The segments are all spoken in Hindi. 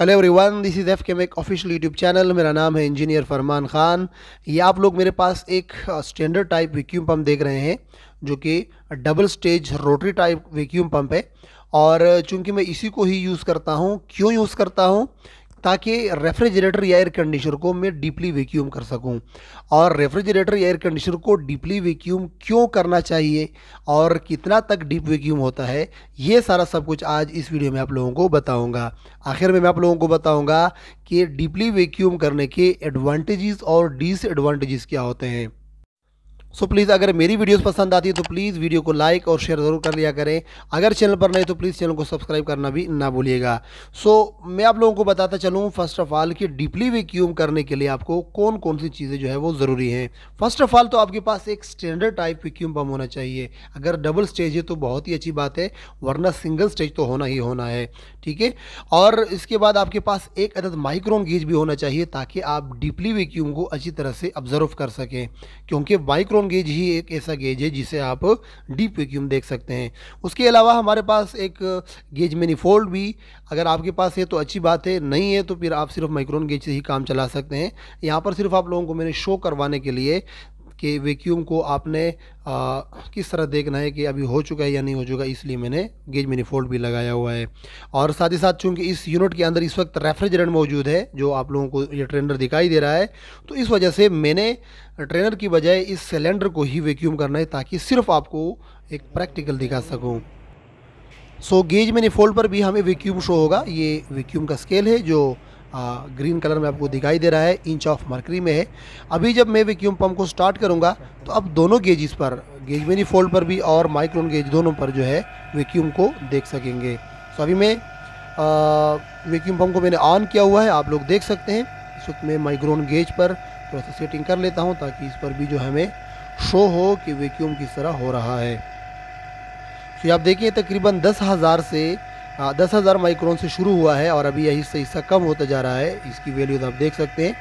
hello everyone this is F K make official YouTube channel मेरा नाम है इंजीनियर फरमान ख़ान ये आप लोग मेरे पास एक स्टैंडर्ड टाइप वैक्यूम पंप देख रहे हैं जो कि double stage rotary type vacuum pump है और चूंकि मैं इसी को ही यूज़ करता हूँ क्यों यूज़ करता हूँ ताकि रेफ्रिजरेटर या एयर कंडीशनर को मैं डीपली वैक्यूम कर सकूं और रेफ्रिजरेटर या एयर कंडीशनर को डीपली वैक्यूम क्यों करना चाहिए और कितना तक डीप वैक्यूम होता है ये सारा सब कुछ आज इस वीडियो में आप लोगों को बताऊंगा आखिर में मैं आप लोगों को बताऊंगा कि डीपली वैक्यूम करने के एडवांटेजेस और डिसएडवांटेजेस क्या होते हैं सो प्लीज़ अगर मेरी वीडियोस पसंद आती है तो प्लीज़ वीडियो को लाइक और शेयर ज़रूर कर लिया करें अगर चैनल पर नए तो प्लीज़ चैनल को सब्सक्राइब करना भी ना भूलिएगा सो so, मैं आप लोगों को बताता चलूँ फर्स्ट ऑफ ऑल कि डीपली वैक्यूम करने के लिए आपको कौन कौन सी चीज़ें जो है वो ज़रूरी हैं फर्स्ट ऑफ ऑल तो आपके पास एक स्टैंडर्ड टाइप वैक्यूम पम्प होना चाहिए अगर डबल स्टेज है तो बहुत ही अच्छी बात है वरना सिंगल स्टेज तो होना ही होना है ठीक है और इसके बाद आपके पास एक अदद माइक्रोन गेज भी होना चाहिए ताकि आप डीपली वैक्यूम को अच्छी तरह से ऑब्जर्व कर सकें क्योंकि माइक्रोन गेज ही एक ऐसा गेज है जिसे आप डीप वैक्यूम देख सकते हैं उसके अलावा हमारे पास एक गेज मैनिफोल्ड भी अगर आपके पास है तो अच्छी बात है नहीं है तो फिर आप सिर्फ माइक्रोन गेज से ही काम चला सकते हैं यहाँ पर सिर्फ आप लोगों को मैंने शो करवाने के लिए कि वैक्यूम को आपने आ, किस तरह देखना है कि अभी हो चुका है या नहीं हो चुका इसलिए मैंने गेज मिनीफोल्ड भी लगाया हुआ है और साथ ही साथ चूंकि इस यूनिट के अंदर इस वक्त रेफ्रिजरेंट मौजूद है जो आप लोगों को ये ट्रेनर दिखाई दे रहा है तो इस वजह से मैंने ट्रेनर की बजाय इस सिलेंडर को ही वैक्यूम करना है ताकि सिर्फ आपको एक प्रैक्टिकल दिखा सकूँ सो गेज मैनीफोल्ड पर भी हमें वैक्यूम शो होगा ये वैक्यूम का स्केल है जो आ, ग्रीन कलर में आपको दिखाई दे रहा है इंच ऑफ मरकरी में है अभी जब मैं वैक्यूम पंप को स्टार्ट करूँगा तो अब दोनों गेजिस पर गेज मेनी फोल्ड पर भी और माइक्रोन गेज दोनों पर जो है वैक्यूम को देख सकेंगे तो अभी मैं वैक्यूम पंप को मैंने ऑन किया हुआ है आप लोग देख सकते हैं इस वक्त मैं माइक्रोन गेज पर थोड़ा सा सेटिंग कर लेता हूँ ताकि इस पर भी जो हमें शो हो कि वैक्यूम किस तरह हो रहा है तो आप देखिए तकरीबन दस हज़ार से हाँ, दस हज़ार माइक्रोन से शुरू हुआ है और अभी यही से हिस्सा कम होता जा रहा है इसकी वैल्यूज आप देख सकते हैं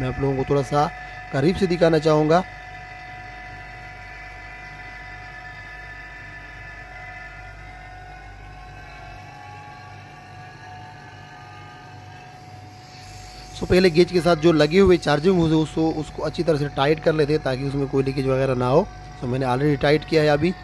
मैं आप लोगों को थोड़ा सा करीब से दिखाना चाहूँगा सो पहले गेज के साथ जो लगे हुए चार्जिंग हुए उसको उसको अच्छी तरह से टाइट कर लेते हैं ताकि उसमें कोई लीकेज वगैरह ना हो तो मैंने ऑलरेडी टाइट किया है अभी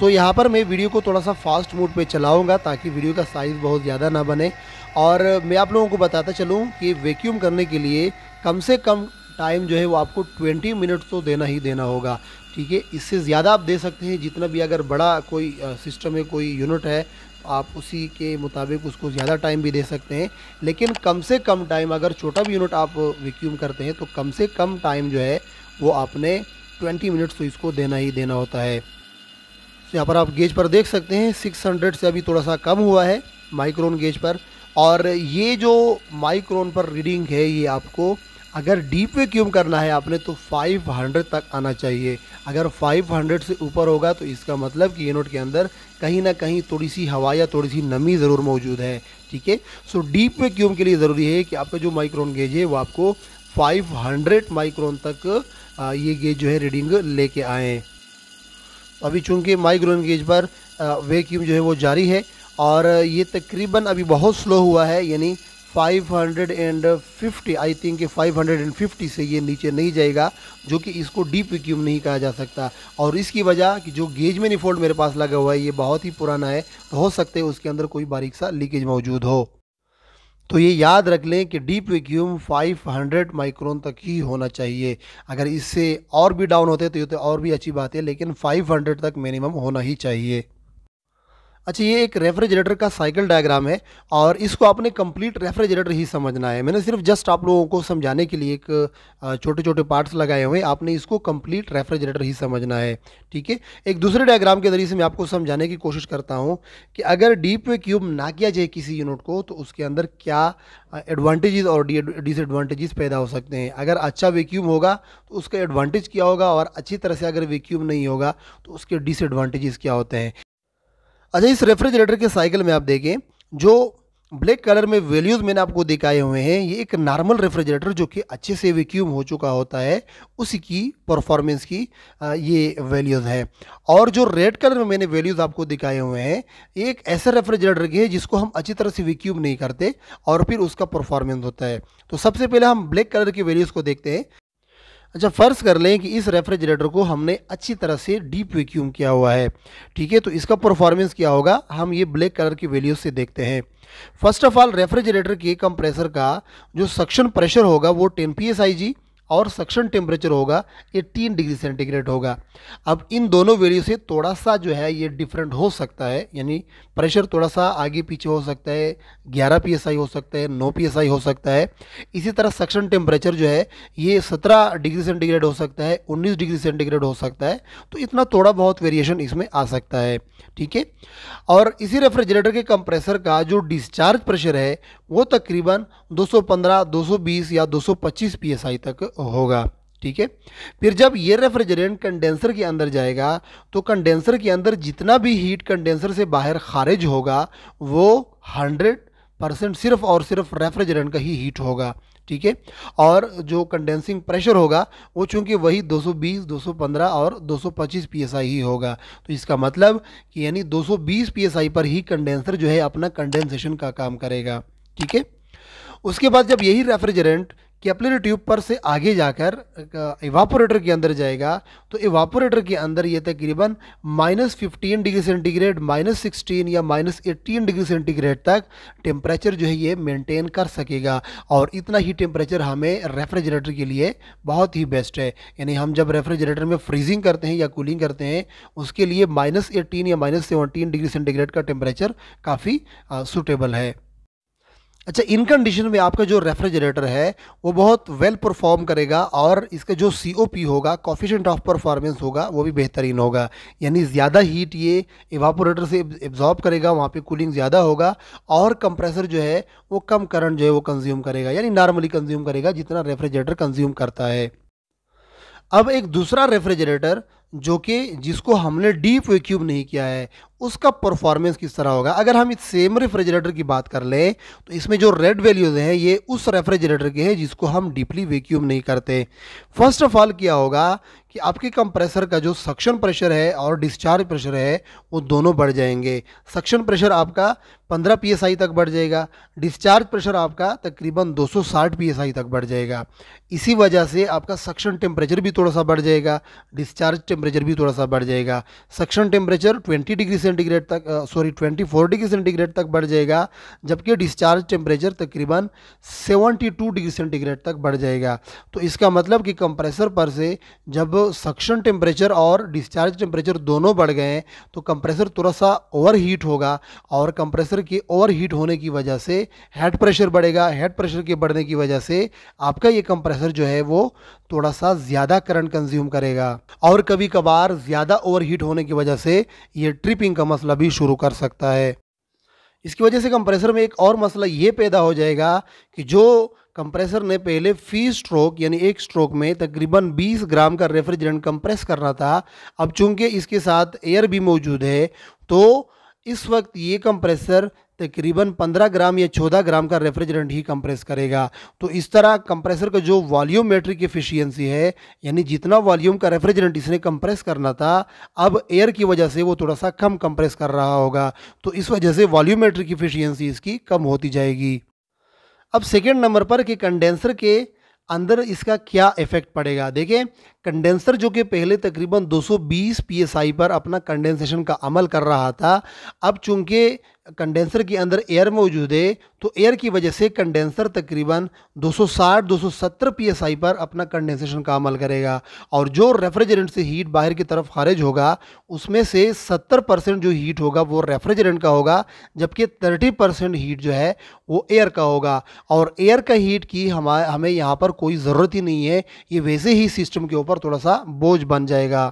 सो so, यहाँ पर मैं वीडियो को थोड़ा सा फास्ट मोड पे चलाऊँगा ताकि वीडियो का साइज़ बहुत ज़्यादा ना बने और मैं आप लोगों को बताता चलूँ कि वैक्यूम करने के लिए कम से कम टाइम जो है वो आपको 20 मिनट तो देना ही देना होगा ठीक है इससे ज़्यादा आप दे सकते हैं जितना भी अगर बड़ा कोई सिस्टम है कोई यूनिट है आप उसी के मुताबिक उसको ज़्यादा टाइम भी दे सकते हैं लेकिन कम से कम टाइम अगर छोटा भी यूनिट आप वैक्यूम करते हैं तो कम से कम टाइम जो है वो आपने 20 मिनट्स तो इसको देना ही देना होता है यहाँ पर आप गेज पर देख सकते हैं 600 से अभी थोड़ा सा कम हुआ है माइक्रोन गेज पर और ये जो माइक्रोन पर रीडिंग है ये आपको अगर डीप वैक्यूम करना है आपने तो 500 तक आना चाहिए अगर 500 से ऊपर होगा तो इसका मतलब कि ये नोट के अंदर कहीं ना कहीं थोड़ी सी हवा या थोड़ी सी नमी ज़रूर मौजूद है ठीक है सो डीप वैक्यूम के लिए ज़रूरी है कि आपका जो माइक्रोन गेज है वो आपको 500 माइक्रोन तक ये गेज जो है रीडिंग लेके आएँ अभी चूंकि माइग्रोन गेज पर वैक्यूम जो है वो जारी है और ये तकरीबन अभी बहुत स्लो हुआ है यानी 550 आई थिंक 550 से ये नीचे नहीं जाएगा जो कि इसको डीप वैक्यूम नहीं कहा जा सकता और इसकी वजह कि जो गेज में निफोल्ड मेरे पास लगा हुआ है ये बहुत ही पुराना है तो हो सकता है उसके अंदर कोई बारीक सा लीकेज मौजूद हो तो ये याद रख लें कि डीप वैक्यूम 500 माइक्रोन तक ही होना चाहिए अगर इससे और भी डाउन होते तो ये तो और भी अच्छी बात है लेकिन 500 तक मिनिमम होना ही चाहिए अच्छा ये एक रेफ्रिजरेटर का साइकिल डायग्राम है और इसको आपने कंप्लीट रेफ्रिजरेटर ही समझना है मैंने सिर्फ जस्ट आप लोगों को समझाने के लिए एक छोटे छोटे पार्ट्स लगाए हुए आपने इसको कंप्लीट रेफ्रिजरेटर ही समझना है ठीक है एक दूसरे डायग्राम के जरिए से मैं आपको समझाने की कोशिश करता हूँ कि अगर डीप वे क्यूब ना किया जाए किसी यूनिट को तो उसके अंदर क्या एडवांटेजेस और डिसएडवांटेजेस पैदा हो सकते हैं अगर अच्छा वैक्यूम होगा तो उसका एडवांटेज क्या होगा और अच्छी तरह से अगर वैक्यूम नहीं होगा तो उसके डिसएडवांटेजेस क्या होते हैं अच्छा इस रेफ्रिजरेटर के साइकिल में आप देखें जो ब्लैक कलर में वैल्यूज़ मैंने आपको दिखाए हुए हैं ये एक नॉर्मल रेफ्रिजरेटर जो कि अच्छे से वैक्यूम हो चुका होता है उसी की परफॉर्मेंस की ये वैल्यूज़ है और जो रेड कलर में मैंने वैल्यूज़ आपको दिखाए हुए हैं ये एक ऐसे रेफ्रिजरेटर है जिसको हम अच्छी तरह से वैक्यूम नहीं करते और फिर उसका परफॉर्मेंस होता है तो सबसे पहले हम ब्लैक कलर की वैल्यूज़ को देखते हैं अच्छा फ़र्ज़ कर लें कि इस रेफ्रिजरेटर को हमने अच्छी तरह से डीप वैक्यूम किया हुआ है ठीक है तो इसका परफॉर्मेंस क्या होगा हम ये ब्लैक कलर की वैल्यूज से देखते हैं फर्स्ट ऑफ ऑल रेफ्रिजरेटर के कंप्रेसर का जो सक्शन प्रेशर होगा वो ten P S I G और सक्शन टेम्परेचर होगा ये तीन डिग्री सेंटीग्रेड होगा अब इन दोनों वैल्यू से थोड़ा सा जो है ये डिफरेंट हो सकता है यानी प्रेशर थोड़ा सा आगे पीछे हो सकता है ग्यारह पी हो सकता है नौ पी हो सकता है इसी तरह सक्शन टेम्परेचर जो है ये सत्रह डिग्री सेंटीग्रेड हो सकता है उन्नीस डिग्री सेंटीग्रेड हो सकता है तो इतना थोड़ा बहुत वेरिएशन इसमें आ सकता है ठीक है और इसी रेफ्रिजरेटर के कंप्रेसर का जो डिस्चार्ज प्रेशर है वो तकरीबन 215, 220 या 225 सौ तक होगा ठीक है फिर जब ये रेफ्रिजरेंट कंडेंसर के अंदर जाएगा तो कंडेंसर के अंदर जितना भी हीट कंडेंसर से बाहर खारिज होगा वो हंड्रेड परसेंट सिर्फ और सिर्फ रेफ्रिजरेंट का ही हीट होगा ठीक है और जो कंडेंसिंग प्रेशर होगा वो चूंकि वही 220, 215 और 225 psi ही होगा तो इसका मतलब कि यानी 220 psi पर ही कंडेंसर जो है अपना कंडेंसेशन का काम करेगा ठीक है उसके बाद जब यही रेफ्रिजरेंट कि अपने ट्यूब पर से आगे जाकर इवापोरेटर के अंदर जाएगा तो इवापोरेटर के अंदर ये तकरीबन minus fifteen degree centigrade minus sixteen या माइनस एट्टीन डिग्री सेंटीग्रेड तक टेम्परेचर जो है ये मेंटेन कर सकेगा और इतना ही टेम्परेचर हमें रेफ्रिजरेटर के लिए बहुत ही बेस्ट है यानी हम जब रेफ्रिजरेटर में फ्रीजिंग करते हैं या कूलिंग करते हैं उसके लिए माइनस एटीन या माइनस सेवनटीन डिग्री सेंटीग्रेड का टेम्परेचर काफ़ी सुटेबल है अच्छा इन कंडीशन में आपका जो रेफ्रिजरेटर है वो बहुत वेल परफॉर्म करेगा और इसका जो सी ओ पी होगा कॉफिशेंट ऑफ परफॉर्मेंस होगा वो भी बेहतरीन होगा यानी ज़्यादा हीट ये इवापोरेटर से एब्जॉर्ब करेगा वहाँ पे कूलिंग ज़्यादा होगा और कंप्रेसर जो है वो कम करंट जो है वो कंज्यूम करेगा यानी नॉर्मली कंज्यूम करेगा जितना रेफ्रिजरेटर कंज्यूम करता है अब एक दूसरा रेफ्रिजरेटर जो कि जिसको हमने डीप वैक्यूम नहीं किया है उसका परफॉर्मेंस किस तरह होगा अगर हम इस सेम रेफ्रिजरेटर की बात कर लें तो इसमें जो रेड वैल्यूज़ हैं ये उस रेफ्रिजरेटर के हैं जिसको हम डीपली वैक्यूम नहीं करते फर्स्ट ऑफ ऑल क्या होगा कि आपके कंप्रेसर का जो सक्शन प्रेशर है और डिस्चार्ज प्रेशर है वो दोनों बढ़ जाएंगे सक्शन प्रेशर आपका पंद्रह पी तक बढ़ जाएगा डिस्चार्ज प्रेशर आपका तकरीबन 260 पीएसआई तक बढ़ जाएगा इसी वजह से आपका सक्शन टेम्परेचर भी थोड़ा सा बढ़ जाएगा डिस्चार्ज टेम्परेचर भी थोड़ा सा बढ़ जाएगा सक्शन टेम्परेचर 20 डिग्री सेंटीग्रेड तक सॉरी 24 डिग्री सेंटीग्रेड तक बढ़ जाएगा जबकि डिस्चार्ज टेम्परेचर तकरीबन 72 डिग्री सेंटीग्रेड तक बढ़ जाएगा तो इसका मतलब कि कंप्रेसर पर से जब सक्शन टेम्परेचर और डिस्चार्ज टेम्परेचर दोनों बढ़ गए तो कंप्रेसर थोड़ा सा ओवर हीट होगा और कंप्रेसर के ओवर हीट होने की वजह से हेड प्रेशर बढ़ेगा हेड प्रेशर के बढ़ने की वजह से आपका ये कंप्रेसर जो है वो थोड़ा सा ज़्यादा करंट कंज्यूम करेगा और कभी कभार ज़्यादा ओवरहीट होने की वजह से ये ट्रिपिंग का मसला भी शुरू कर सकता है इसकी वजह से कंप्रेसर में एक और मसला ये पैदा हो जाएगा कि जो कंप्रेसर ने पहले फी स्ट्रोक यानी एक स्ट्रोक में तकरीबन 20 ग्राम का रेफ्रिजरेंट कंप्रेस करना था अब चूंकि इसके साथ एयर भी मौजूद है तो इस वक्त ये कंप्रेसर तकरीबन 15 ग्राम या 14 ग्राम का रेफ्रिजरेंट ही कंप्रेस करेगा तो इस तरह कंप्रेसर का जो वॉल्यूमेट्रिक एफिशिएंसी है यानी जितना वॉल्यूम का रेफ्रिजरेंट इसने कंप्रेस करना था अब एयर की वजह से वो थोड़ा सा कम कंप्रेस कर रहा होगा तो इस वजह से वॉल्यूमेट्रिक एफिशियंसी इसकी कम होती जाएगी अब सेकेंड नंबर पर कि कंडेंसर के अंदर इसका क्या इफेक्ट पड़ेगा देखें कंडेंसर जो कि पहले तकरीबन 220 पीएसआई पर अपना कंडेंसेशन का अमल कर रहा था अब चूंकि कंडेंसर के अंदर एयर मौजूद है तो एयर की वजह से कंडेंसर तकरीबन 260 270 पीएसआई पर अपना कंडेंसेशन का अमल करेगा और जो रेफ्रिजरेंट से हीट बाहर की तरफ खारिज होगा उसमें से 70 परसेंट जो हीट होगा वो रेफ्रिजरेंट का होगा जबकि 30 परसेंट हीट जो है वो एयर का होगा और एयर का हीट की हमें यहाँ पर कोई ज़रूरत ही नहीं है ये वैसे ही सिस्टम के ऊपर पर थोड़ा सा बोझ बन जाएगा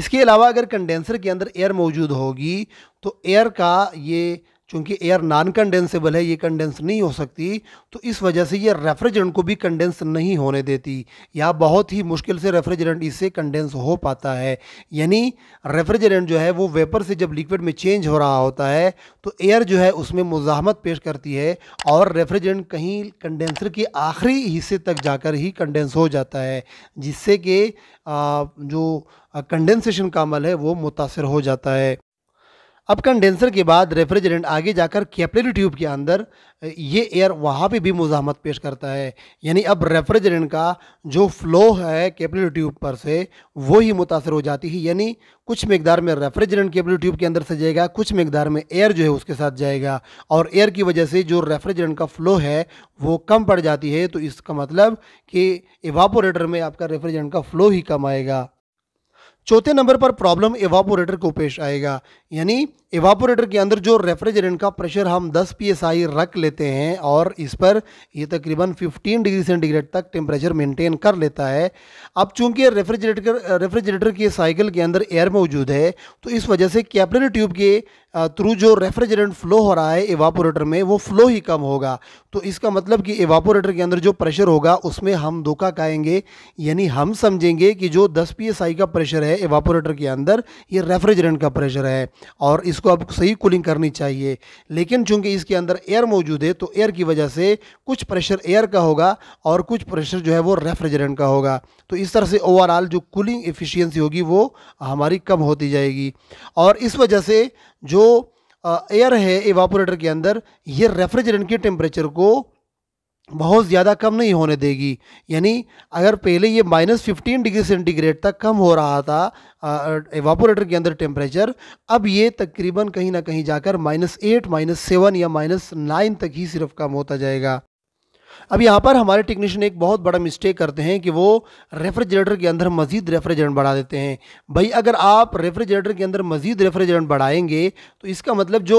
इसके अलावा अगर कंडेंसर के अंदर एयर मौजूद होगी तो एयर का ये चूँकि एयर नॉन कंडेंसेबल है ये कंडेंस नहीं हो सकती तो इस वजह से ये रेफ्रिजरेंट को भी कंडेंस नहीं होने देती या बहुत ही मुश्किल से रेफ्रिजरेंट इससे कंडेंस हो पाता है यानी रेफ्रिजरेंट जो है वो वेपर से जब लिक्विड में चेंज हो रहा होता है तो एयर जो है उसमें मुजामत पेश करती है और रेफ्रिजरेंट कहीं कंडेंसर के आखिरी हिस्से तक जाकर ही कंडेंस हो जाता है जिससे कि जो कंडेंसेशन का अमल है वो मुतासर हो जाता है अब कंडेंसर के बाद रेफ्रिजरेंट आगे जाकर कैपिलरी ट्यूब के अंदर ये एयर वहाँ पे भी मुजामत पेश करता है यानी अब रेफ्रिजरेंट का जो फ्लो है कैपिलरी ट्यूब पर से वो ही मुतासर हो जाती है यानी कुछ मकदार में रेफ्रिजरेंट कैपिलरी ट्यूब के अंदर से जाएगा कुछ मकदार में एयर जो है उसके साथ जाएगा और एयर की वजह से जो रेफ्रिजरेंट का फ़्लो है वो कम पड़ जाती है तो इसका मतलब कि एवापोरेटर में आपका रेफ्रिजरेंट का फ़्लो ही कम आएगा चौथे नंबर पर प्रॉब्लम एवापोरेटर को पेश आएगा यानी एवापोरेटर के अंदर जो रेफ्रिजरेंट का प्रेशर हम 10 पीएसआई रख लेते हैं और इस पर ये तकरीबन 15 डिग्री सेंटीग्रेड तक टेम्परेचर मेंटेन कर लेता है अब चूंकि रेफ्रिजरेटर रेफ्रिजरेटर के साइकिल के अंदर एयर मौजूद है तो इस वजह से कैपलरी ट्यूब के थ्रू जो रेफ्रिजरेंट फ्लो हो रहा है एवापोरेटर में वो फ्लो ही कम होगा तो इसका मतलब कि एवापोरेटर के अंदर जो प्रेशर होगा उसमें हम धोखा खाएंगे यानी हम समझेंगे कि जो 10 पीएसआई का प्रेशर है एवापोरेटर के अंदर ये रेफ्रिजरेंट का प्रेशर है और इसको अब सही कूलिंग करनी चाहिए लेकिन चूंकि इसके अंदर एयर मौजूद है तो एयर की वजह से कुछ प्रेशर एयर का होगा और कुछ प्रेशर जो है वो रेफ्रिजरेंट का होगा तो इस तरह से ओवरऑल जो कूलिंग एफिशियंसी होगी वो हमारी कम होती जाएगी और इस वजह से जो एयर है एवापोरेटर के अंदर ये रेफ्रिजरेंट के टेम्परेचर को बहुत ज़्यादा कम नहीं होने देगी यानी अगर पहले ये माइनस फिफ्टीन डिग्री सेंटीग्रेड तक कम हो रहा था एवापोरेटर के अंदर टेम्परेचर अब ये तकरीबन कहीं ना कहीं जाकर माइनस एट माइनस सेवन या माइनस नाइन तक ही सिर्फ कम होता जाएगा अब यहाँ पर हमारे टेक्नीशियन एक बहुत बड़ा मिस्टेक करते हैं कि वो रेफ्रिजरेटर के अंदर मज़ीद रेफ्रिजरेंट बढ़ा देते हैं भाई अगर आप रेफ्रिजरेटर के अंदर मज़ीद रेफ्रिजरेंट बढ़ाएंगे तो इसका मतलब जो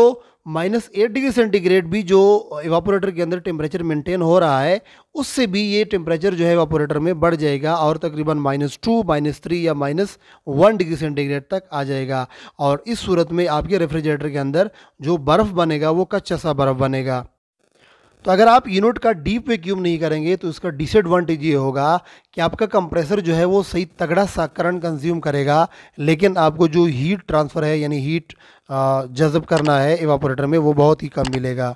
माइनस एट डिग्री सेंटीग्रेड भी जो एवापोरेटर के अंदर टेम्परेचर मेंटेन हो रहा है उससे भी ये टेम्परेचर जो है एवापोरेटर में बढ़ जाएगा और तकरीबन माइनस टू माइनस थ्री या माइनस वन डिग्री सेंटीग्रेड तक आ जाएगा और इस सूरत में आपके रेफ्रिजरेटर के अंदर जो बर्फ़ बनेगा वो कच्चा सा बर्फ़ बनेगा तो अगर आप यूनिट का डीप वैक्यूम नहीं करेंगे तो इसका डिसएडवांटेज ये होगा कि आपका कंप्रेसर जो है वो सही तगड़ा सा करंट कंज्यूम करेगा लेकिन आपको जो हीट ट्रांसफ़र है यानी हीट जज़ब करना है एवापोरेटर में वो बहुत ही कम मिलेगा